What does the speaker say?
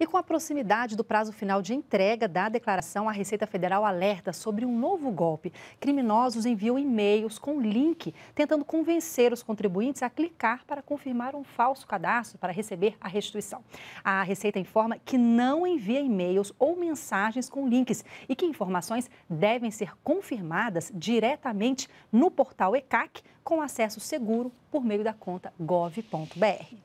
E com a proximidade do prazo final de entrega da declaração, a Receita Federal alerta sobre um novo golpe. Criminosos enviam e-mails com link tentando convencer os contribuintes a clicar para confirmar um falso cadastro para receber a restituição. A Receita informa que não envia e-mails ou mensagens com links e que informações devem ser confirmadas diretamente no portal ECAC com acesso seguro por meio da conta gov.br.